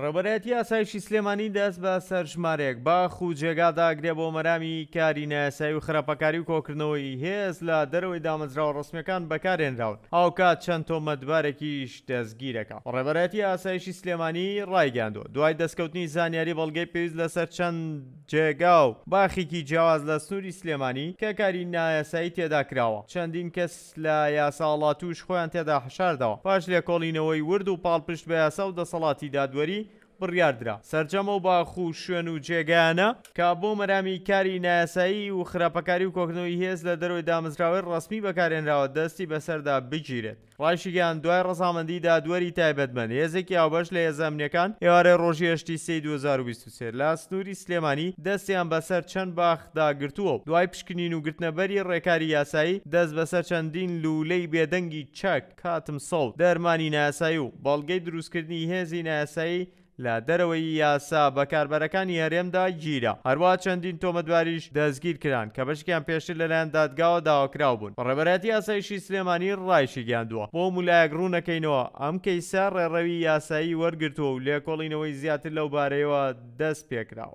ڕێبەرەتی یاسایشی سلێمانی دەست بە سەرژمارێک باخ و جێگاداگرێ بۆ مەرامی کاری نەسای و خراپەکاری و کۆکردنەوەی هێز لە دەرەوەی دامەزراوە ڕسمیەکان بەکارێنراون ئەوکات چەند تۆمەتبارێکیش دەستگیرەکە ڕێبەتی یاسایشی سلێمانی ڕایگەاندوە دوای دەستکەوتنی زانیاری بەڵگەی پێویست لەسەر چەند جێگا و باخێکی جیاواز لە سنووری سلێمانی کە کاری نایەسایی تێدا کراوە چەندین کەس لە یاساڵات توش خۆیان تێدا حشاردەوە پاش لێ کۆڵینەوەی ورد و پاڵپشت بە یاسا و دەسەڵاتی دادوەری بڕیاردرا سەررجەمە و باخوو شوێن و جێگەیانە کە بۆ مەرامی کاری نایاسایی و خراپەکاری و کۆکنەوەی هێز لە دەروی دامزراوی ڕسمی بەکارێنراوە دەستی بەسەردا بگیرێت ڕایشیگەیان دوای ڕزامەندیدا دووەری تایبەتمەند هێزێکی ئاوبەش لە هێزەمنیەکان ئێوارە ڕۆژی هشتی سی 2023 لا سنووری سلێمانی دەستیان بەسەر چەند باخدا گرتووە دوای پشکنین و گرتنەبەری ڕێکاری یاسایی دەست بەسەر چەندین لولەی بێدەنگی چەک کاتم سەڵ دەرمانی ناسایی و بەڵگەی دروستکردنی هێزی ناسایی لە دەرەوەی یاسا بە کاربەرەکانی هەرێمدا گیرە هەروە چەندین تۆمەدواریش دەستگیر کران کە بەشکیان پێشتر لەلایەن دادگاوە داواکرااو بوون ڕێبەتی یاسایشی سلێمانی ڕایشی گیاندووە بۆ مولایەک ڕوونەکەینەوە ئەم کەیسە ڕێڕەوی یاسایی وەرگرتووە و لێکۆڵینەوەی زیاتر لەو بارەیەوە دەست پێکراوە